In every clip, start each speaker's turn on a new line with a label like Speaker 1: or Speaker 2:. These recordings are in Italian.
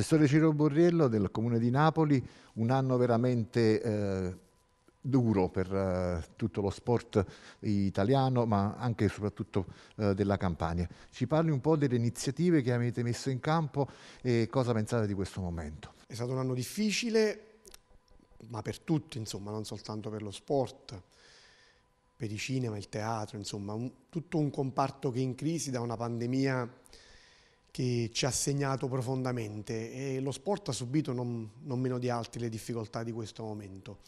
Speaker 1: Assessore Ciro Borriello del Comune di Napoli, un anno veramente eh, duro per eh, tutto lo sport italiano, ma anche e soprattutto eh, della Campania. Ci parli un po' delle iniziative che avete messo in campo e cosa pensate di questo momento? È stato un anno difficile, ma per tutti, insomma, non soltanto per lo sport,
Speaker 2: per i cinema, il teatro, insomma, un, tutto un comparto che è in crisi da una pandemia che ci ha segnato profondamente e lo sport ha subito non, non meno di altri le difficoltà di questo momento.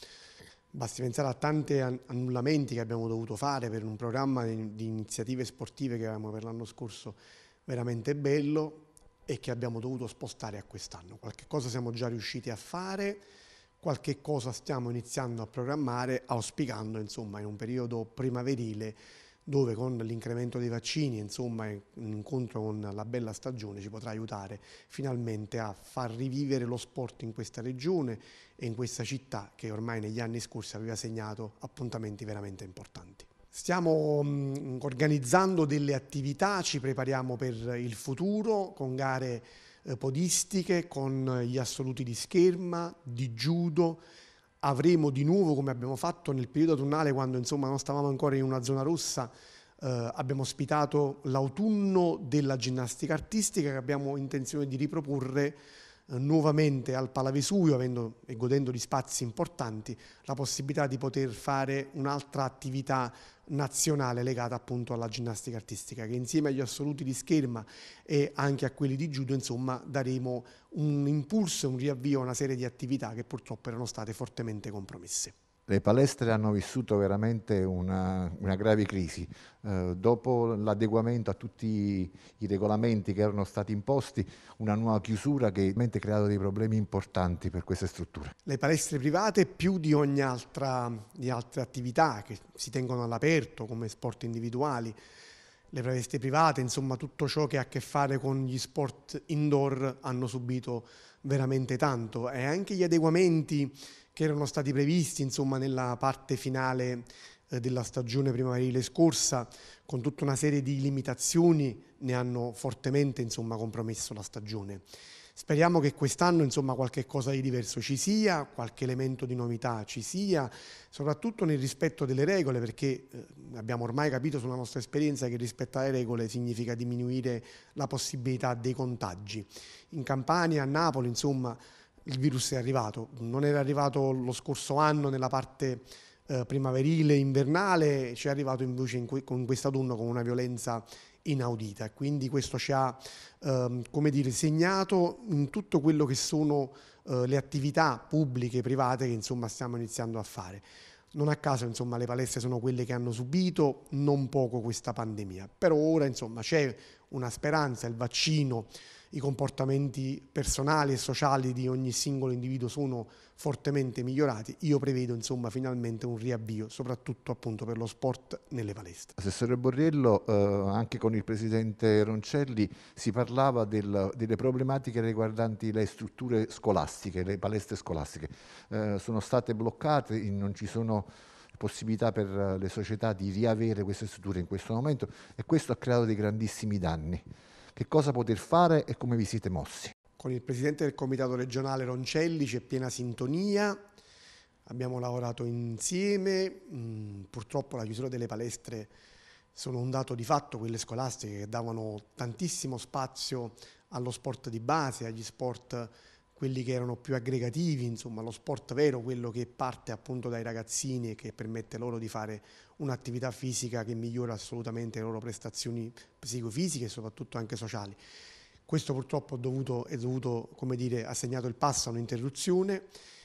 Speaker 2: Basti pensare a tanti annullamenti che abbiamo dovuto fare per un programma di iniziative sportive che avevamo per l'anno scorso veramente bello e che abbiamo dovuto spostare a quest'anno. Qualche cosa siamo già riusciti a fare, qualche cosa stiamo iniziando a programmare, auspicando insomma in un periodo primaverile dove con l'incremento dei vaccini, insomma un incontro con la bella stagione ci potrà aiutare finalmente a far rivivere lo sport in questa regione e in questa città che ormai negli anni scorsi aveva segnato appuntamenti veramente importanti. Stiamo mh, mm, organizzando delle attività, ci prepariamo per il futuro con gare eh, podistiche, con eh, gli assoluti di scherma, di judo, avremo di nuovo, come abbiamo fatto nel periodo autunnale, quando insomma non stavamo ancora in una zona rossa, eh, abbiamo ospitato l'autunno della ginnastica artistica che abbiamo intenzione di riproporre eh, nuovamente al Palavesuvio, avendo e godendo di spazi importanti, la possibilità di poter fare un'altra attività nazionale legata appunto alla ginnastica artistica, che insieme agli assoluti di scherma e anche a quelli di judo, insomma, daremo un impulso, e un riavvio a una serie di attività che purtroppo erano state fortemente compromesse
Speaker 1: le palestre hanno vissuto veramente una, una grave crisi. Eh, dopo l'adeguamento a tutti i regolamenti che erano stati imposti, una nuova chiusura che ha creato dei problemi importanti per queste strutture.
Speaker 2: Le palestre private, più di ogni altra di altre attività che si tengono all'aperto, come sport individuali, le palestre private, insomma tutto ciò che ha a che fare con gli sport indoor hanno subito veramente tanto e anche gli adeguamenti che erano stati previsti insomma, nella parte finale eh, della stagione primaverile scorsa, con tutta una serie di limitazioni, ne hanno fortemente insomma, compromesso la stagione. Speriamo che quest'anno insomma, qualche cosa di diverso ci sia, qualche elemento di novità ci sia, soprattutto nel rispetto delle regole, perché eh, abbiamo ormai capito sulla nostra esperienza che rispettare le regole significa diminuire la possibilità dei contagi. In Campania, a Napoli, insomma, il virus è arrivato. Non era arrivato lo scorso anno nella parte eh, primaverile, invernale, ci è arrivato invece in que- con quest'autunno con una violenza inaudita. Quindi questo ci ha ehm, come dire, segnato in tutto quello che sono eh, le attività pubbliche e private che insomma, stiamo iniziando a fare. Non a caso insomma, le palestre sono quelle che hanno subito non poco questa pandemia, però ora insomma, c'è una speranza, il vaccino, i comportamenti personali e sociali di ogni singolo individuo sono fortemente migliorati, io prevedo insomma finalmente un riavvio, soprattutto appunto per lo sport nelle palestre.
Speaker 1: Assessore Borriello, eh, anche con il presidente Roncelli si parlava del, delle problematiche riguardanti le strutture scolastiche, le palestre scolastiche. Eh, sono state bloccate, non ci sono possibilità per eh, le società di riavere queste strutture in questo momento e questo ha creato dei grandissimi danni. Che cosa poter fare e come vi siete mossi?
Speaker 2: Con il presidente del comitato regionale Roncelli c'è piena sintonia, abbiamo lavorato insieme, mm, purtroppo la chiusura delle palestre sono un dato di fatto, quelle scolastiche che davano tantissimo spazio allo sport di base, agli sport quelli che erano più aggregativi, insomma lo sport vero, quello che parte appunto dai ragazzini e che permette loro di fare un'attività fisica che migliora assolutamente le loro prestazioni psicofisiche e soprattutto anche sociali. Questo purtroppo è dovuto, è dovuto come dire, ha segnato il passo a un'interruzione,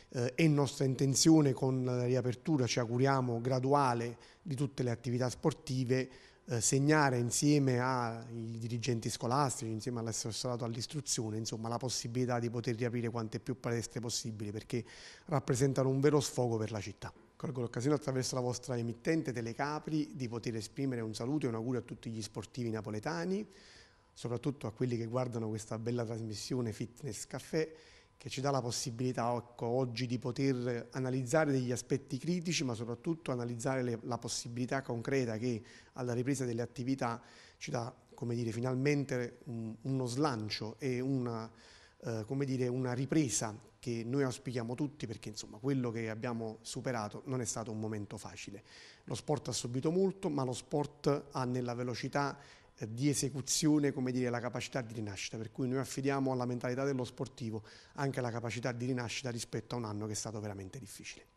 Speaker 2: eh, è nostra intenzione con la riapertura, ci auguriamo graduale, di tutte le attività sportive, eh, segnare insieme ai dirigenti scolastici, insieme all'assessorato all'istruzione, insomma la possibilità di poter riaprire quante più palestre possibili perché rappresentano un vero sfogo per la città. Colgo l'occasione attraverso la vostra emittente Telecapri di poter esprimere un saluto e un augurio a tutti gli sportivi napoletani, soprattutto a quelli che guardano questa bella trasmissione Fitness Café che ci dà la possibilità ecco, oggi di poter analizzare degli aspetti critici ma soprattutto analizzare le, la possibilità concreta che alla ripresa delle attività ci dà come dire, finalmente un, uno slancio e una, eh, come dire, una ripresa che noi auspichiamo tutti perché insomma quello che abbiamo superato non è stato un momento facile. Lo sport ha subito molto ma lo sport ha nella velocità di esecuzione, come dire, la capacità di rinascita, per cui noi affidiamo alla mentalità dello sportivo anche la capacità di rinascita rispetto a un anno che è stato veramente difficile.